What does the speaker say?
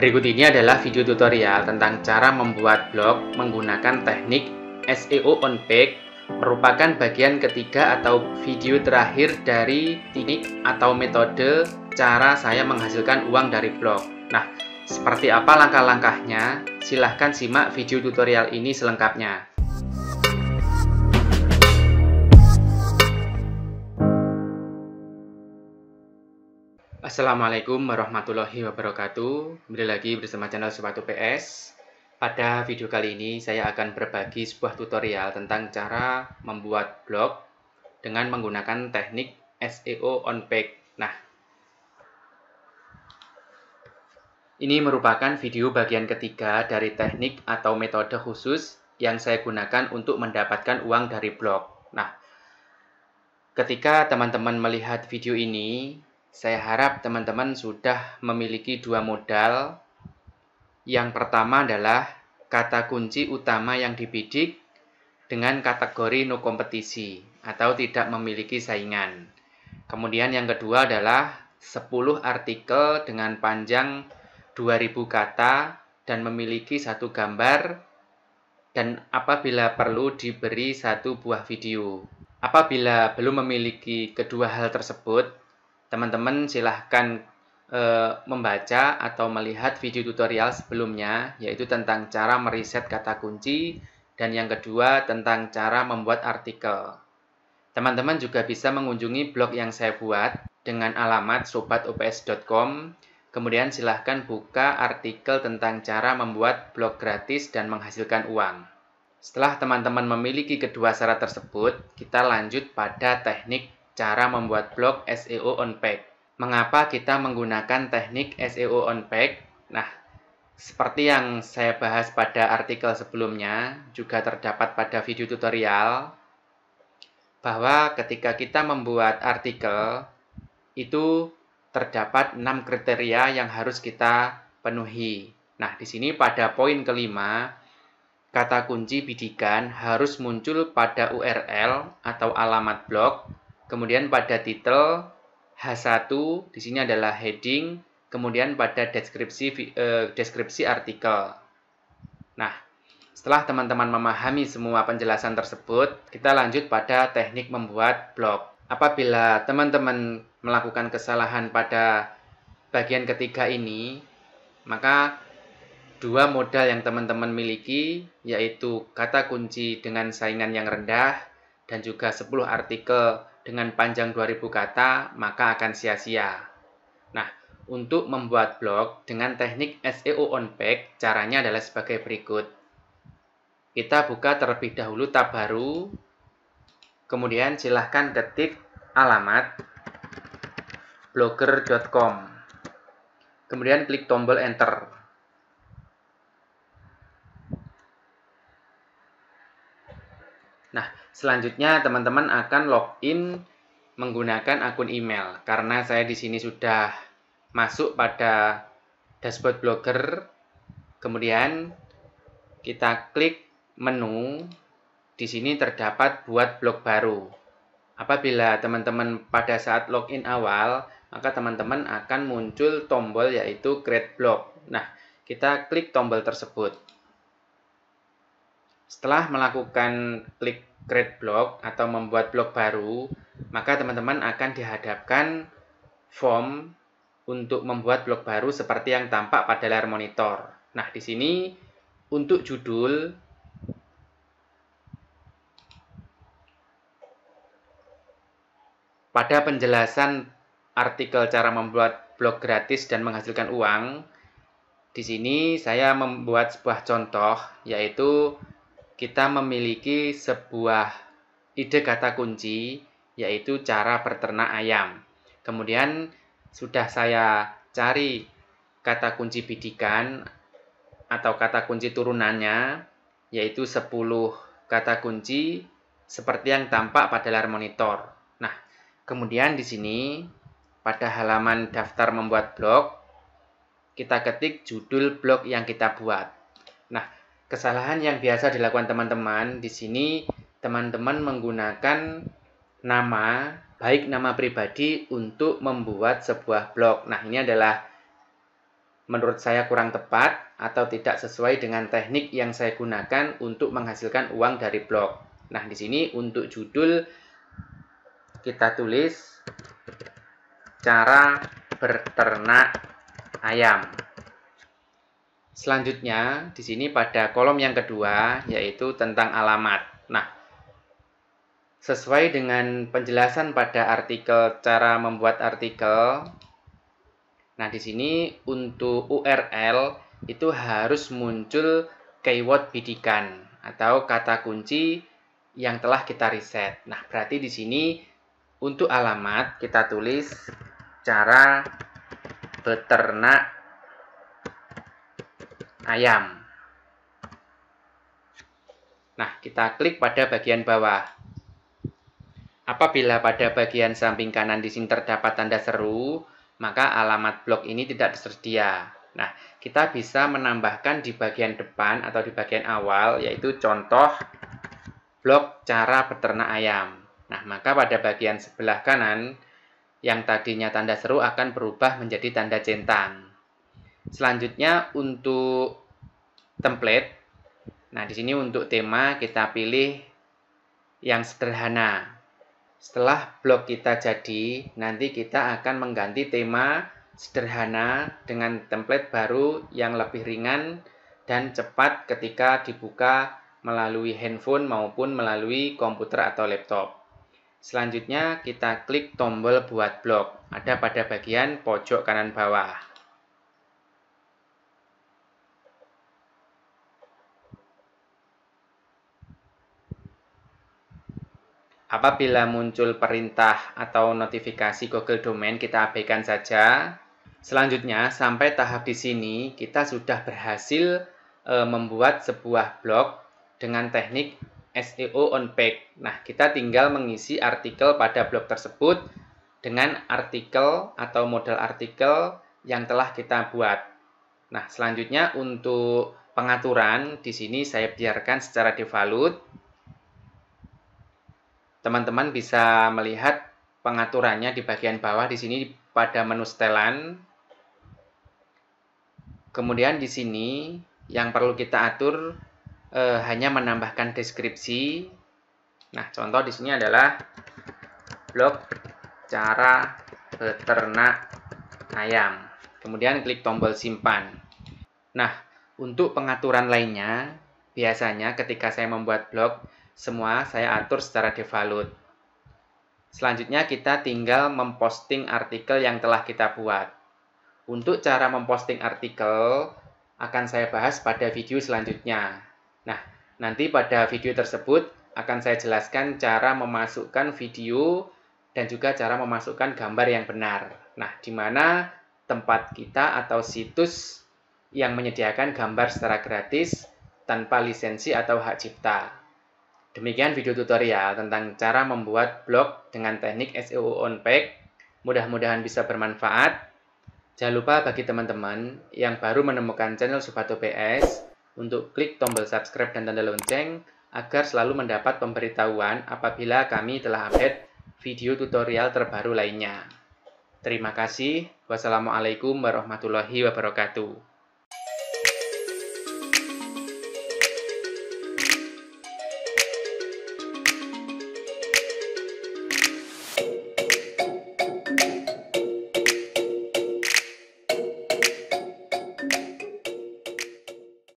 Berikut ini adalah video tutorial tentang cara membuat blog menggunakan teknik SEO on page merupakan bagian ketiga atau video terakhir dari teknik atau metode cara saya menghasilkan uang dari blog. Nah, seperti apa langkah-langkahnya? Silahkan simak video tutorial ini selengkapnya. Assalamualaikum warahmatullahi wabarakatuh Kembali lagi bersama channel Sepatu PS Pada video kali ini saya akan berbagi sebuah tutorial tentang cara membuat blog dengan menggunakan teknik SEO on page Nah, ini merupakan video bagian ketiga dari teknik atau metode khusus yang saya gunakan untuk mendapatkan uang dari blog Nah, ketika teman-teman melihat video ini saya harap teman-teman sudah memiliki dua modal. Yang pertama adalah kata kunci utama yang dibidik dengan kategori no kompetisi atau tidak memiliki saingan. Kemudian yang kedua adalah 10 artikel dengan panjang 2000 kata dan memiliki satu gambar dan apabila perlu diberi satu buah video. Apabila belum memiliki kedua hal tersebut, teman-teman silahkan e, membaca atau melihat video tutorial sebelumnya, yaitu tentang cara meriset kata kunci, dan yang kedua tentang cara membuat artikel. Teman-teman juga bisa mengunjungi blog yang saya buat dengan alamat sobatops.com, kemudian silahkan buka artikel tentang cara membuat blog gratis dan menghasilkan uang. Setelah teman-teman memiliki kedua syarat tersebut, kita lanjut pada teknik Cara membuat blog SEO on page. Mengapa kita menggunakan teknik SEO on page? Nah, seperti yang saya bahas pada artikel sebelumnya, juga terdapat pada video tutorial bahwa ketika kita membuat artikel itu terdapat 6 kriteria yang harus kita penuhi. Nah, di sini pada poin kelima, kata kunci bidikan harus muncul pada URL atau alamat blog Kemudian pada title H1 di sini adalah heading, kemudian pada deskripsi eh, deskripsi artikel. Nah, setelah teman-teman memahami semua penjelasan tersebut, kita lanjut pada teknik membuat blog. Apabila teman-teman melakukan kesalahan pada bagian ketiga ini, maka dua modal yang teman-teman miliki yaitu kata kunci dengan saingan yang rendah dan juga 10 artikel dengan panjang 2000 kata maka akan sia-sia. Nah, untuk membuat blog dengan teknik SEO on page caranya adalah sebagai berikut. Kita buka terlebih dahulu tab baru. Kemudian silahkan ketik alamat blogger.com. Kemudian klik tombol enter. Selanjutnya teman-teman akan login menggunakan akun email karena saya di sini sudah masuk pada dashboard blogger. Kemudian kita klik menu. Di sini terdapat buat blog baru. Apabila teman-teman pada saat login awal, maka teman-teman akan muncul tombol yaitu create blog. Nah, kita klik tombol tersebut. Setelah melakukan klik create blog atau membuat blog baru, maka teman-teman akan dihadapkan form untuk membuat blog baru seperti yang tampak pada layar monitor. Nah, di sini untuk judul pada penjelasan artikel cara membuat blog gratis dan menghasilkan uang, di sini saya membuat sebuah contoh yaitu kita memiliki sebuah ide kata kunci, yaitu cara berternak ayam. Kemudian sudah saya cari kata kunci bidikan atau kata kunci turunannya, yaitu 10 kata kunci seperti yang tampak pada layar monitor. Nah, kemudian di sini pada halaman daftar membuat blog, kita ketik judul blog yang kita buat. Nah, kesalahan yang biasa dilakukan teman-teman di sini teman-teman menggunakan nama baik nama pribadi untuk membuat sebuah blog. Nah, ini adalah menurut saya kurang tepat atau tidak sesuai dengan teknik yang saya gunakan untuk menghasilkan uang dari blog. Nah, di sini untuk judul kita tulis cara berternak ayam. Selanjutnya, di sini pada kolom yang kedua, yaitu tentang alamat. Nah, sesuai dengan penjelasan pada artikel cara membuat artikel, nah di sini untuk URL itu harus muncul keyword bidikan atau kata kunci yang telah kita riset. Nah, berarti di sini untuk alamat kita tulis cara beternak ayam. Nah, kita klik pada bagian bawah. Apabila pada bagian samping kanan di sini terdapat tanda seru, maka alamat blog ini tidak tersedia. Nah, kita bisa menambahkan di bagian depan atau di bagian awal, yaitu contoh blog cara peternak ayam. Nah, maka pada bagian sebelah kanan, yang tadinya tanda seru akan berubah menjadi tanda centang. Selanjutnya untuk template. Nah, di sini untuk tema kita pilih yang sederhana. Setelah blog kita jadi, nanti kita akan mengganti tema sederhana dengan template baru yang lebih ringan dan cepat ketika dibuka melalui handphone maupun melalui komputer atau laptop. Selanjutnya kita klik tombol buat blog, ada pada bagian pojok kanan bawah. Apabila muncul perintah atau notifikasi Google Domain, kita abaikan saja. Selanjutnya, sampai tahap di sini, kita sudah berhasil e, membuat sebuah blog dengan teknik SEO on page. Nah, kita tinggal mengisi artikel pada blog tersebut dengan artikel atau modal artikel yang telah kita buat. Nah, selanjutnya untuk pengaturan, di sini saya biarkan secara default teman-teman bisa melihat pengaturannya di bagian bawah di sini pada menu setelan. Kemudian di sini yang perlu kita atur eh, hanya menambahkan deskripsi. Nah, contoh di sini adalah blog cara beternak ayam. Kemudian klik tombol simpan. Nah, untuk pengaturan lainnya, biasanya ketika saya membuat blog semua saya atur secara default. Selanjutnya kita tinggal memposting artikel yang telah kita buat. Untuk cara memposting artikel akan saya bahas pada video selanjutnya. Nah, nanti pada video tersebut akan saya jelaskan cara memasukkan video dan juga cara memasukkan gambar yang benar. Nah, di mana tempat kita atau situs yang menyediakan gambar secara gratis tanpa lisensi atau hak cipta. Demikian video tutorial tentang cara membuat blog dengan teknik SEO on page. Mudah-mudahan bisa bermanfaat. Jangan lupa bagi teman-teman yang baru menemukan channel Subato PS untuk klik tombol subscribe dan tanda lonceng agar selalu mendapat pemberitahuan apabila kami telah update video tutorial terbaru lainnya. Terima kasih. Wassalamualaikum warahmatullahi wabarakatuh.